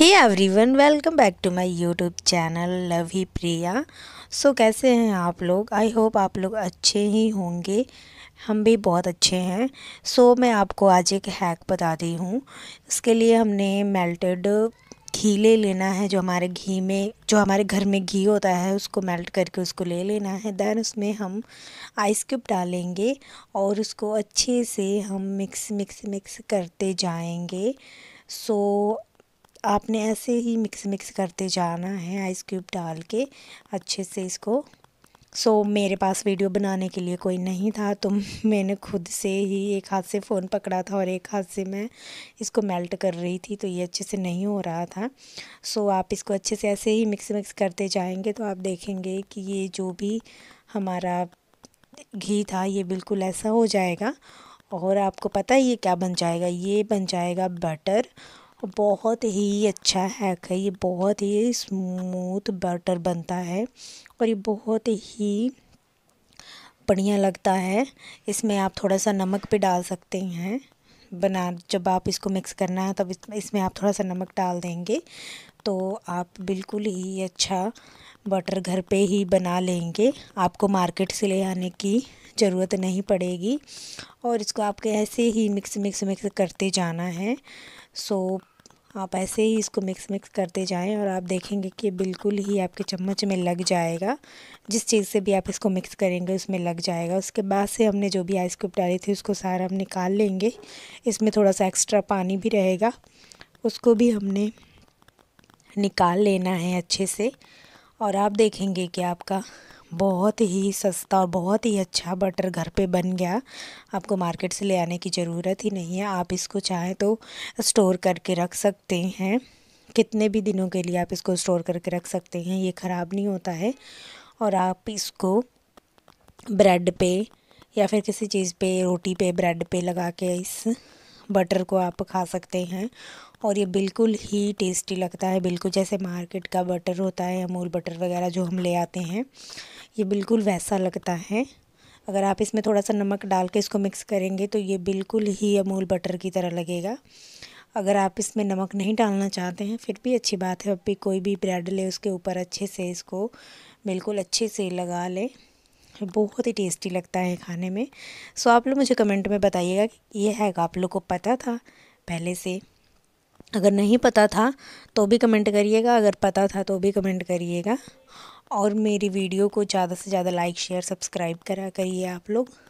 hey one welcome back to my YouTube channel love ही Priya so कैसे हैं आप लोग आई होप आप लोग अच्छे ही होंगे हम भी बहुत अच्छे हैं सो so, मैं आपको आज एक हैक बताती हूँ इसके लिए हमने मेल्टेड घी ले लेना है जो हमारे घी में जो हमारे घर में घी होता है उसको मेल्ट करके उसको ले लेना है दैन उसमें हम आइस क्यूब डालेंगे और उसको अच्छे से हम मिक्स मिक्स मिक्स करते जाएंगे सो so, आपने ऐसे ही मिक्स मिक्स करते जाना है आइस क्यूब डाल के अच्छे से इसको सो so, मेरे पास वीडियो बनाने के लिए कोई नहीं था तो मैंने खुद से ही एक हाथ से फ़ोन पकड़ा था और एक हाथ से मैं इसको मेल्ट कर रही थी तो ये अच्छे से नहीं हो रहा था सो so, आप इसको अच्छे से ऐसे ही मिक्स मिक्स करते जाएंगे तो आप देखेंगे कि ये जो भी हमारा घी था ये बिल्कुल ऐसा हो जाएगा और आपको पता है ये क्या बन जाएगा ये बन जाएगा बटर बहुत ही अच्छा हैक है ये बहुत ही स्मूथ बटर बनता है और ये बहुत ही बढ़िया लगता है इसमें आप थोड़ा सा नमक भी डाल सकते हैं बना जब आप इसको मिक्स करना है तब इसमें आप थोड़ा सा नमक डाल देंगे तो आप बिल्कुल ही अच्छा बटर घर पे ही बना लेंगे आपको मार्केट से ले आने की ज़रूरत नहीं पड़ेगी और इसको आपके ऐसे ही मिक्स मिक्स मिक्स करते जाना है सो आप ऐसे ही इसको मिक्स मिक्स करते जाएं और आप देखेंगे कि बिल्कुल ही आपके चम्मच में लग जाएगा जिस चीज़ से भी आप इसको मिक्स करेंगे उसमें लग जाएगा उसके बाद से हमने जो भी आइस क्यूब डाली थी उसको सारा हम निकाल लेंगे इसमें थोड़ा सा एक्स्ट्रा पानी भी रहेगा उसको भी हमने निकाल लेना है अच्छे से और आप देखेंगे कि आपका बहुत ही सस्ता और बहुत ही अच्छा बटर घर पे बन गया आपको मार्केट से ले आने की ज़रूरत ही नहीं है आप इसको चाहें तो स्टोर करके रख सकते हैं कितने भी दिनों के लिए आप इसको स्टोर करके रख सकते हैं ये ख़राब नहीं होता है और आप इसको ब्रेड पे या फिर किसी चीज़ पे रोटी पे ब्रेड पे लगा के इस बटर को आप खा सकते हैं और ये बिल्कुल ही टेस्टी लगता है बिल्कुल जैसे मार्केट का बटर होता है अमूल बटर वगैरह जो हम ले आते हैं ये बिल्कुल वैसा लगता है अगर आप इसमें थोड़ा सा नमक डाल के इसको मिक्स करेंगे तो ये बिल्कुल ही अमूल बटर की तरह लगेगा अगर आप इसमें नमक नहीं डालना चाहते हैं फिर भी अच्छी बात है अब भी कोई भी ब्रेड ले उसके ऊपर अच्छे से इसको बिल्कुल अच्छे से लगा लें बहुत ही टेस्टी लगता है खाने में सो आप लोग मुझे कमेंट में बताइएगा कि ये हैगा आप लोग को पता था पहले से अगर नहीं पता था तो भी कमेंट करिएगा अगर पता था तो भी कमेंट करिएगा और मेरी वीडियो को ज़्यादा से ज़्यादा लाइक शेयर सब्सक्राइब करा करिए आप लोग